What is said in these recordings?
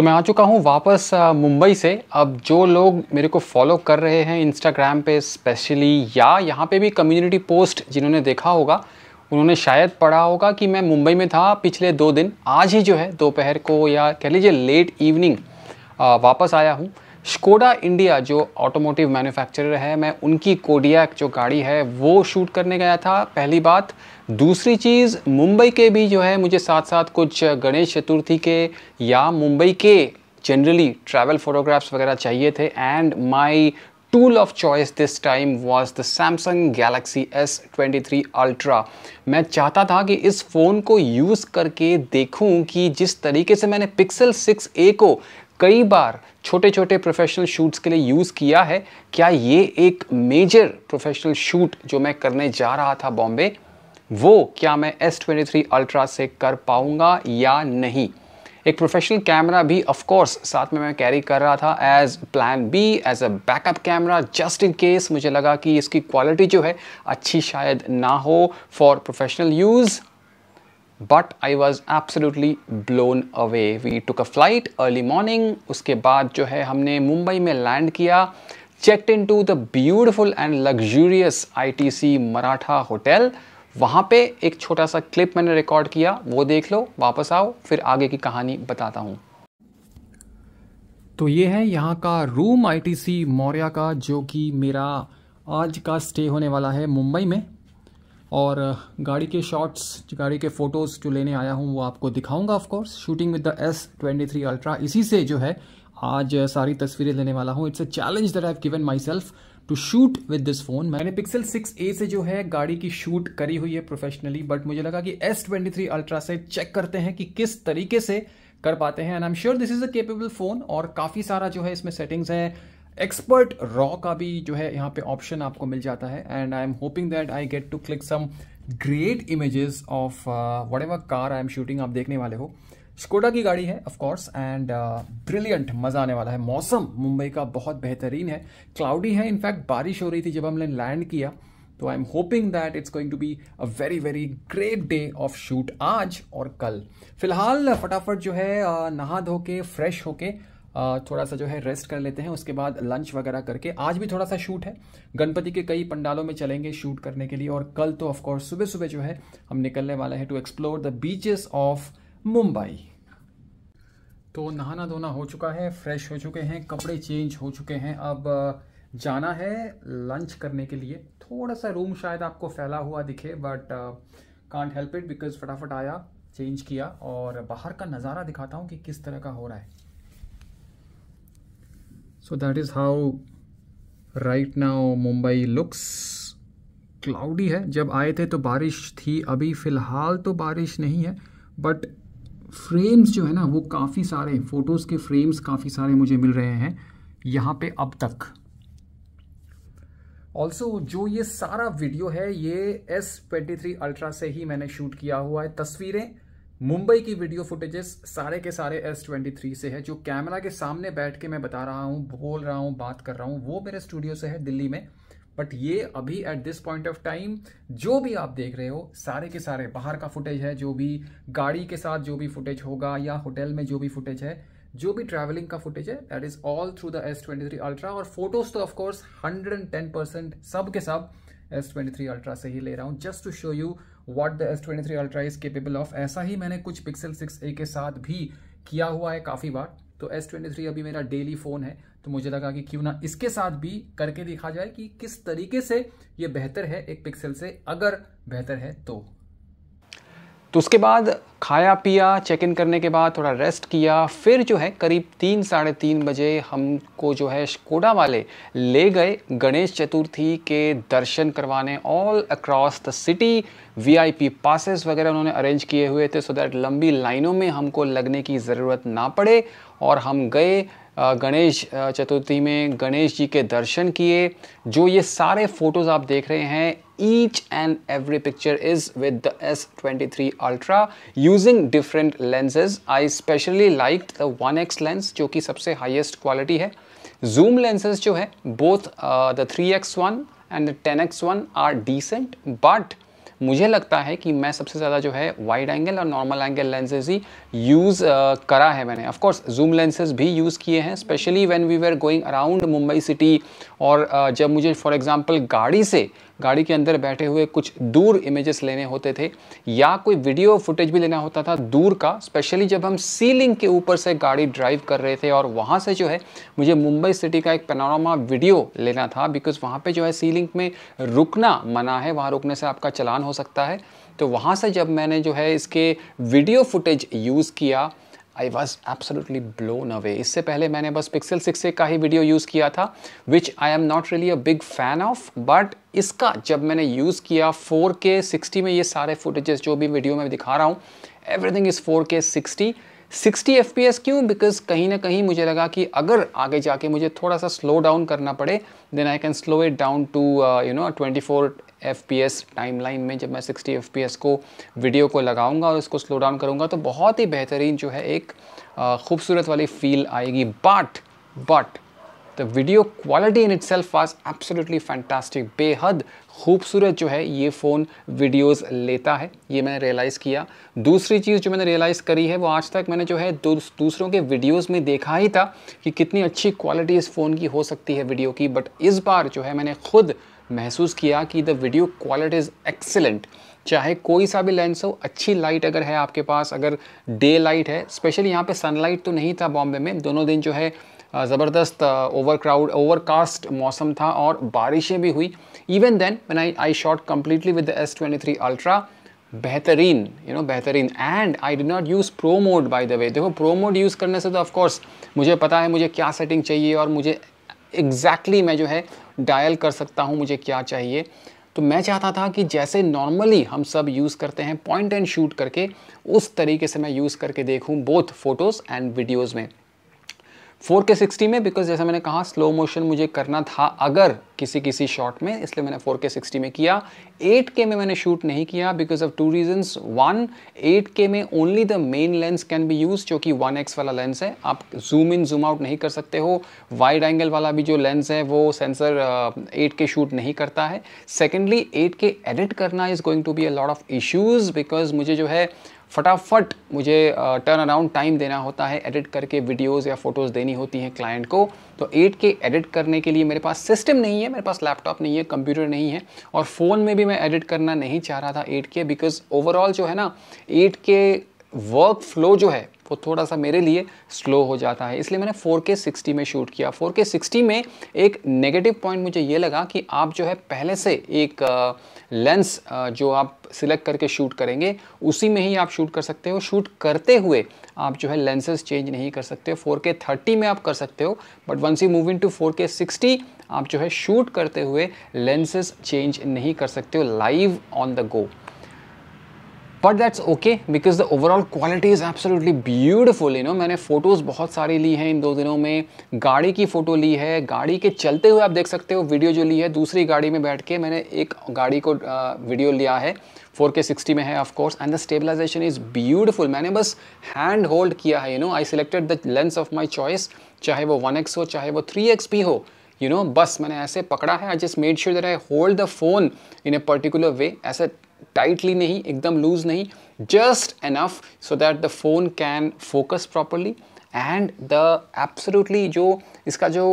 तो मैं आ चुका हूँ वापस मुंबई से अब जो लोग मेरे को फॉलो कर रहे हैं इंस्टाग्राम पे स्पेशली या यहाँ पे भी कम्युनिटी पोस्ट जिन्होंने देखा होगा उन्होंने शायद पढ़ा होगा कि मैं मुंबई में था पिछले दो दिन आज ही जो है दोपहर को या कह लीजिए लेट इवनिंग वापस आया हूँ स्कोडा इंडिया जो ऑटोमोटिव मैन्युफैक्चरर है मैं उनकी कोडियाक जो गाड़ी है वो शूट करने गया था पहली बात दूसरी चीज़ मुंबई के भी जो है मुझे साथ साथ कुछ गणेश चतुर्थी के या मुंबई के जनरली ट्रैवल फोटोग्राफ्स वगैरह चाहिए थे and my choice this time was the Samsung Galaxy S twenty three ultra मैं चाहता था कि इस फ़ोन को यूज़ करके देखूं कि जिस तरीके से मैंने सिक्स ए को कई बार छोटे छोटे प्रोफेशनल शूट्स के लिए यूज़ किया है क्या ये एक मेजर प्रोफेशनल शूट जो मैं करने जा रहा था बॉम्बे वो क्या मैं एस ट्वेंटी थ्री अल्ट्रा से कर पाऊँगा या नहीं एक प्रोफेशनल कैमरा भी ऑफ कोर्स साथ में मैं कैरी कर रहा था as plan B as a backup camera just in case मुझे लगा कि इसकी क्वालिटी जो है अच्छी शायद ना हो for professional use but I was absolutely blown away we took a flight early morning उसके बाद जो है हमने मुंबई में लैंड किया check in to the beautiful and luxurious I T C Maratha hotel वहाँ पे एक छोटा सा क्लिप मैंने रिकॉर्ड किया वो देख लो वापस आओ फिर आगे की कहानी बताता हूँ तो ये है यहाँ का room I T C Maurya का जो कि मेरा आज का स्टे होने वाला है मुंबई में और गाड़ी के शॉट्स गाड़ी के फ़ोटोज़ जो लेने आया हूँ वो आपको दिखाऊंगा of course shooting with the S twenty three ultra इसी से जो है आज सारी तस्वीरें लेने वाला हूँ it's a challenge that I have given myself to shoot with this phone मैंने पिक्सल सिक्स ए से जो है गाड़ी की शूट करी हुई है प्रोफेशनली बट मुझे लगा कि एस ट्वेंटी थ्री अल्ट्रा से चेक करते हैं कि किस तरीके से कर पाते हैं and I am sure this is a capable phone और काफ़ी सारा जो है इसमें सेटिंग्स है एक्सपर्ट रॉ का भी जो है यहाँ पे ऑप्शन आपको मिल जाता है and I am hoping that I get to click some great images of whatever car I am shooting आप देखने वाले हो स्कोडा की गाड़ी है ऑफकोर्स एंड ब्रिलियंट मज़ा आने वाला है मौसम मुंबई का बहुत बेहतरीन है क्लाउडी है इनफैक्ट बारिश हो रही थी जब हमने लैंड किया तो I am hoping that it's going to be a very very great day of shoot आज और कल फिलहाल फटाफट जो है uh, नहा धो के फ्रेश होके थोड़ा सा जो है रेस्ट कर लेते हैं उसके बाद लंच वगैरह करके आज भी थोड़ा सा शूट है गणपति के कई पंडालों में चलेंगे शूट करने के लिए और कल तो ऑफकोर्स सुबह सुबह जो है हम निकलने वाले हैं to explore the beaches of Mumbai तो नहाना धोना हो चुका है फ्रेश हो चुके हैं कपड़े चेंज हो चुके हैं अब जाना है लंच करने के लिए थोड़ा सा रूम शायद आपको फैला हुआ दिखे but can't help it because फटाफट आया चेंज किया और बाहर का नज़ारा दिखाता हूँ कि किस तरह का हो रहा है so that is how right now mumbai looks cloudy है जब आए थे तो बारिश थी अभी फ़िलहाल तो बारिश नहीं है बट फ्रेम्स जो है ना वो काफ़ी सारे फ़ोटोज़ के फ्रेम्स काफ़ी सारे मुझे मिल रहे हैं यहाँ पे अब तक ऑल्सो जो ये सारा वीडियो है ये S23 अल्ट्रा से ही मैंने शूट किया हुआ है तस्वीरें मुंबई की वीडियो फुटेजेस सारे के सारे एस ट्वेंटी थ्री से है जो कैमरा के सामने बैठ के मैं बता रहा हूँ बोल रहा हूँ बात कर रहा हूँ वो मेरे स्टूडियो से है दिल्ली में बट ये अभी at this point of time जो भी आप देख रहे हो सारे के सारे बाहर का फुटेज है जो भी गाड़ी के साथ जो भी फुटेज होगा या होटल में जो भी फुटेज है जो भी ट्रैवलिंग का फुटेज है that is all through the S twenty three ultra और फोटोज तो of course hundred and ten percent सब के सब एस ट्वेंटी थ्री अल्ट्रा से ही ले रहा हूँ just to show you what the S twenty three ultra is capable of ऐसा ही मैंने कुछ पिक्सल सिक्स ए के साथ भी किया हुआ है काफ़ी बार तो एस ट्वेंटी थ्री अभी मेरा डेली फ़ोन है तो मुझे लगा कि क्यों ना इसके साथ भी करके देखा जाए कि किस तरीके से ये बेहतर है एक पिक्सल से अगर बेहतर है तो तो उसके बाद खाया पिया चेक इन करने के बाद थोड़ा रेस्ट किया फिर जो है करीब तीन साढ़े तीन बजे हमको जो है शकोडा वाले ले गए गणेश चतुर्थी के दर्शन करवाने all across the city VIP passes वगैरह उन्होंने अरेंज किए हुए थे सो दैट लंबी लाइनों में हमको लगने की ज़रूरत ना पड़े और हम गए गणेश चतुर्थी में गणेश जी के दर्शन किए जो ये सारे फ़ोटोज़ आप देख रहे हैं each and every picture is with the S23 Ultra using different lenses. I specially liked the 1x lens जो कि सबसे highest quality है. Zoom lenses जो है both uh, the 3x one and the 10x one are decent but मुझे लगता है कि मैं सबसे ज़्यादा जो है वाइड एंगल और नॉर्मल एंगल लेंसेज ही यूज़ uh, करा है मैंने ऑफकोर्स जूम लेंसेज भी यूज़ किए हैं specially when we were going around Mumbai city और uh, जब मुझे फॉर एग्जांपल गाड़ी से गाड़ी के अंदर बैठे हुए कुछ दूर इमेजेस लेने होते थे या कोई वीडियो फुटेज भी लेना होता था दूर का स्पेशली जब हम सीलिंग के ऊपर से गाड़ी ड्राइव कर रहे थे और वहाँ से जो है मुझे मुंबई सिटी का एक पेनोरामा वीडियो लेना था बिकॉज वहाँ पे जो है सीलिंग में रुकना मना है वहाँ रुकने से आपका चलान हो सकता है तो वहाँ से जब मैंने जो है इसके वीडियो फुटेज यूज़ यूज़ किया I was absolutely blown away इससे पहले मैंने बस पिक्सल सिक्स का ही वीडियो यूज़ किया था which I am not really a big fan of but इसका जब मैंने यूज़ किया फोर के सिक्सटी में ये सारे फुटेजेस जो भी वीडियो में दिखा रहा हूँ everything is four K sixty sixty F P S क्यों बिकॉज कहीं ना कहीं मुझे लगा कि अगर आगे जाके मुझे थोड़ा सा स्लो डाउन करना पड़े then I can slow it down to you know twenty four F P S timeline में जब मैं 60 एफ पी एस को वीडियो को लगाऊंगा और इसको स्लो डाउन करूंगा तो बहुत ही बेहतरीन जो है एक खूबसूरत वाली फील आएगी but but the video quality in itself was absolutely fantastic बेहद खूबसूरत जो है ये फ़ोन वीडियोस लेता है ये मैंने रियलाइज़ किया दूसरी चीज़ जो मैंने रियलाइज़ करी है वो आज तक मैंने जो है दूस, दूसरों के वीडियोस में देखा ही था कि कितनी अच्छी क्वालिटी इस फ़ोन की हो सकती है वीडियो की बट इस बार जो है मैंने खुद महसूस किया कि the video quality is excellent चाहे कोई सा भी लेंस हो अच्छी लाइट अगर है आपके पास अगर डे लाइट है स्पेशली यहाँ पे सनलाइट तो नहीं था बॉम्बे में दोनों दिन जो है ज़बरदस्त ओवर क्राउड ओवरकास्ट मौसम था और बारिशें भी हुई even then man I I shot completely with the S twenty three ultra बेहतरीन यू नो बेहतरीन and I did not use pro mode by the way देखो प्रो मोड यूज़ करने से तो ऑफकोर्स मुझे पता है मुझे क्या सेटिंग चाहिए और मुझे एग्जैक्टली exactly मैं जो है डायल कर सकता हूँ मुझे क्या चाहिए तो मैं चाहता था कि जैसे नॉर्मली हम सब यूज़ करते हैं पॉइंट एंड शूट करके उस तरीके से मैं यूज़ करके देखूँ बोथ फोटोज़ एंड वीडियोज़ में फोर के सिक्सटी में बिकॉज जैसा मैंने कहा स्लो मोशन मुझे करना था अगर किसी किसी शॉट में इसलिए मैंने फोर के सिक्सटी में किया एट के में मैंने शूट नहीं किया because of two reasons one eight K में only the main lens can be use जो कि वन एक्स वाला लेंस है आप जूम इन जूम आउट नहीं कर सकते हो वाइड एंगल वाला भी जो लेंस है वो sensor eight uh, K shoot नहीं करता है सेकेंडली एट के एडिट करना is going to be a lot of issues because मुझे जो है फटाफट मुझे टर्न अराउंड टाइम देना होता है एडिट करके वीडियोस या फोटोज़ देनी होती हैं क्लाइंट को तो एट के एडिट करने के लिए मेरे पास सिस्टम नहीं है मेरे पास लैपटॉप नहीं है कंप्यूटर नहीं है और फ़ोन में भी मैं एडिट करना नहीं चाह रहा था एट के बिकॉज ओवरऑल जो है ना एट के वर्क फ्लो जो है वो थोड़ा सा मेरे लिए स्लो हो जाता है इसलिए मैंने 4K 60 में शूट किया 4K 60 में एक नेगेटिव पॉइंट मुझे ये लगा कि आप जो है पहले से एक लेंस जो आप सिलेक्ट करके शूट करेंगे उसी में ही आप शूट कर सकते हो शूट करते हुए आप जो है लेंसेज चेंज नहीं कर सकते हो के 30 में आप कर सकते हो but once you move into four 60 आप जो है शूट करते हुए लेंसेज चेंज नहीं कर सकते हो live on the go but that's okay because the overall quality is absolutely beautiful you know मैंने फ़ोटोज़ बहुत सारी ली हैं इन दो दिनों में गाड़ी की फ़ोटो ली है गाड़ी के चलते हुए आप देख सकते हो वीडियो जो ली है दूसरी गाड़ी में बैठ के मैंने एक गाड़ी को वीडियो लिया है 4K 60 में है of course and the stabilization is beautiful मैंने बस हैंड होल्ड किया है you know I selected the lens of my choice चाहे वो 1x हो चाहे वो 3x भी हो यू you नो know, बस मैंने ऐसे पकड़ा है I just made sure that I hold the phone in a particular way ऐसे टाइटली नहीं एकदम लूज नहीं just enough so that the phone can focus properly and the absolutely जो इसका जो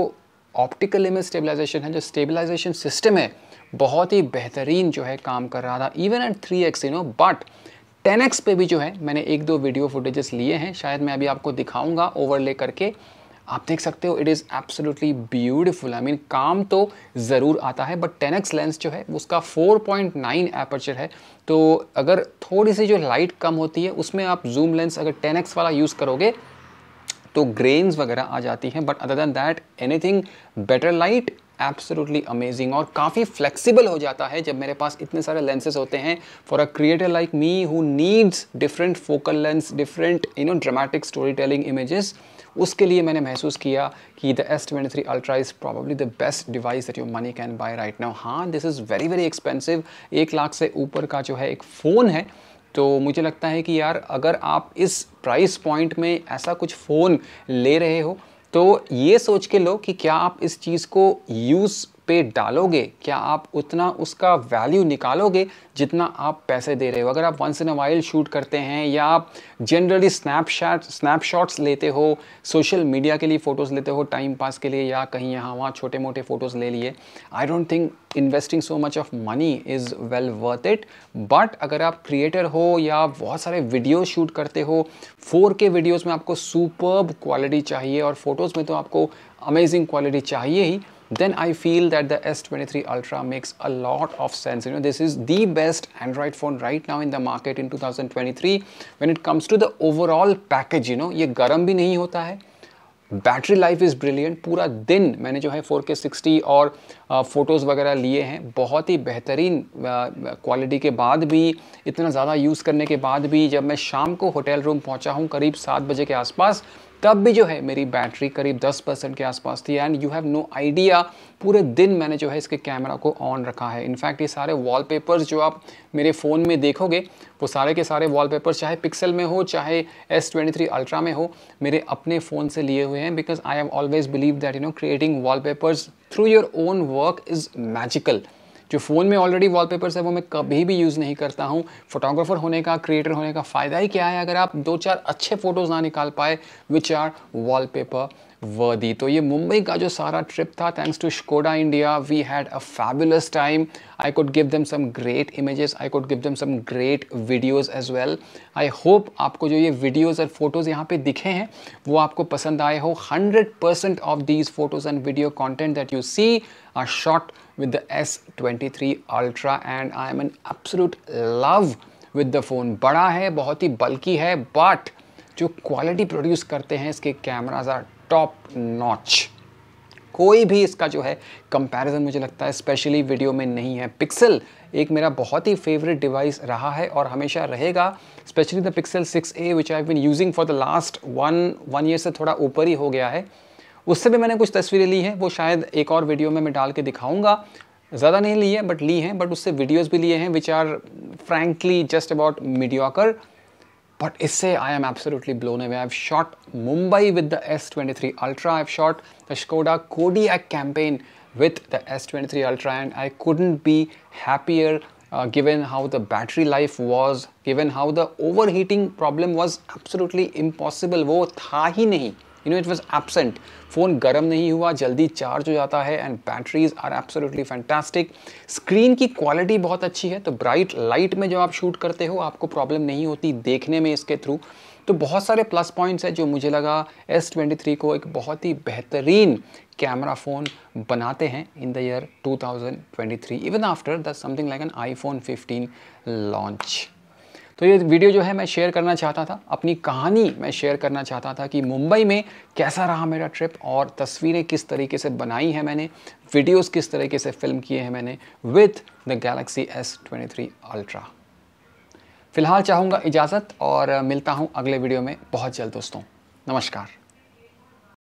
ऑप्टिकल इमेज स्टेबलाइजेशन है जो स्टेबलाइजेशन सिस्टम है बहुत ही बेहतरीन जो है काम कर रहा था even at three X you know but ten X पे भी जो है मैंने एक दो वीडियो फुटेजेस लिए हैं शायद मैं अभी आपको दिखाऊंगा ओवरले करके आप देख सकते हो it is absolutely beautiful I mean काम तो ज़रूर आता है बट टेन लेंस जो है उसका 4.9 पॉइंट एपर्चर है तो अगर थोड़ी सी जो लाइट कम होती है उसमें आप जूम लेंस अगर टेन वाला यूज़ करोगे तो ग्रेन्स वगैरह आ जाती हैं but other than that anything better light absolutely amazing और काफ़ी फ्लेक्सीबल हो जाता है जब मेरे पास इतने सारे लेंसेज होते हैं for a creator like me who needs different focal lens different you know dramatic storytelling images उसके लिए मैंने महसूस किया कि the S twenty three ultra is probably the best device that your money can buy right now हाँ this is very very expensive एक लाख से ऊपर का जो है एक फ़ोन है तो मुझे लगता है कि यार अगर आप इस प्राइस पॉइंट में ऐसा कुछ फ़ोन ले रहे हो तो ये सोच के लो कि क्या आप इस चीज़ को यूज़ पे डालोगे क्या आप उतना उसका वैल्यू निकालोगे जितना आप पैसे दे रहे हो अगर आप once in a while shoot करते हैं या आप जनरली स्नैपशॉट स्नैपशॉट्स लेते हो सोशल मीडिया के लिए फ़ोटोज़ लेते हो टाइम पास के लिए या कहीं यहाँ वहाँ छोटे मोटे फ़ोटोज़ ले लिए I don't think investing so much of money is well worth it but अगर आप क्रिएटर हो या बहुत सारे वीडियो शूट करते हो फोर के वीडियोज़ में आपको सुपर्ब क्वालिटी चाहिए और फ़ोटोज़ में तो आपको अमेजिंग क्वालिटी चाहिए ही then I feel that the S23 Ultra makes a lot of sense. You know, this is the best Android phone right now in the market in 2023 when it comes to the overall package. You know, ये गर्म भी नहीं होता है battery life is brilliant पूरा दिन मैंने जो है 4K 60 और फ़ोटोज़ वगैरह लिए हैं बहुत ही बेहतरीन क्वालिटी के बाद भी इतना ज़्यादा यूज़ करने के बाद भी जब मैं शाम को होटल रूम पहुंचा हूं करीब सात बजे के आसपास तब भी जो है मेरी बैटरी करीब 10 परसेंट के आसपास थी and you have no idea पूरे दिन मैंने जो है इसके कैमरा को ऑन रखा है इनफैक्ट ये सारे वॉलपेपर्स जो आप मेरे फ़ोन में देखोगे वो सारे के सारे वॉलपेपर्स चाहे पिक्सल में हो चाहे एस ट्वेंटी थ्री अल्ट्रा में हो मेरे अपने फ़ोन से लिए हुए हैं because I have always believe that you know creating wall through your own work is magical जो फ़ोन में ऑलरेडी वॉलपेपर्स है वो मैं कभी भी यूज़ नहीं करता हूँ फोटोग्राफर होने का क्रिएटर होने का फ़ायदा ही क्या है अगर आप दो चार अच्छे फ़ोटोज़ ना निकाल पाए विच आर पेपर वर्दी तो ये मुंबई का जो सारा ट्रिप था thanks to Skoda India we had a fabulous time I could give them some great images I could give them some great videos as well I hope आपको जो ये वीडियोस और फोटोज़ यहाँ पे दिखे हैं वो आपको पसंद आए हो 100% of these photos and video content that you see are shot with the S23 Ultra and I am an absolute love with the phone बड़ा है बहुत ही बल्कि है बट जो क्वालिटी प्रोड्यूस करते हैं इसके कैमराज आर टॉप नॉच कोई भी इसका जो है कंपैरिजन मुझे लगता है स्पेशली वीडियो में नहीं है पिक्सल एक मेरा बहुत ही फेवरेट डिवाइस रहा है और हमेशा रहेगा specially the pixel 6a A which I been using for the last one one year से थोड़ा ऊपर ही हो गया है उससे भी मैंने कुछ तस्वीरें ली हैं वो शायद एक और वीडियो में मैं डाल के दिखाऊंगा ज़्यादा नहीं ली है बट ली हैं बट उससे वीडियोज़ भी लिए हैं which are frankly just about mediocre but इससे I am absolutely blown away I have shot Mumbai with the S twenty three ultra I have shot the Kodi Kodiak campaign S twenty three ultra and I couldn't be happier given how the battery life was given how the overheating problem was absolutely impossible वो था ही नहीं you know it was absent phone गर्म नहीं हुआ जल्दी charge हो जाता है and batteries are absolutely fantastic screen की क्वालिटी बहुत अच्छी है तो ब्राइट लाइट में जब आप शूट करते हो आपको प्रॉब्लम नहीं होती देखने में इसके थ्रू तो बहुत सारे प्लस पॉइंट्स हैं जो मुझे लगा एस ट्वेंटी थ्री को एक बहुत ही बेहतरीन कैमरा फ़ोन बनाते हैं in the year two thousand twenty three even after the something like an iPhone fifteen launch तो ये वीडियो जो है मैं शेयर करना चाहता था अपनी कहानी मैं शेयर करना चाहता था कि मुंबई में कैसा रहा मेरा ट्रिप और तस्वीरें किस तरीके से बनाई हैं मैंने वीडियोस किस तरीके से फिल्म किए हैं मैंने with the Galaxy S twenty three ultra फ़िलहाल चाहूँगा इजाज़त और मिलता हूँ अगले वीडियो में बहुत जल्द दोस्तों नमस्कार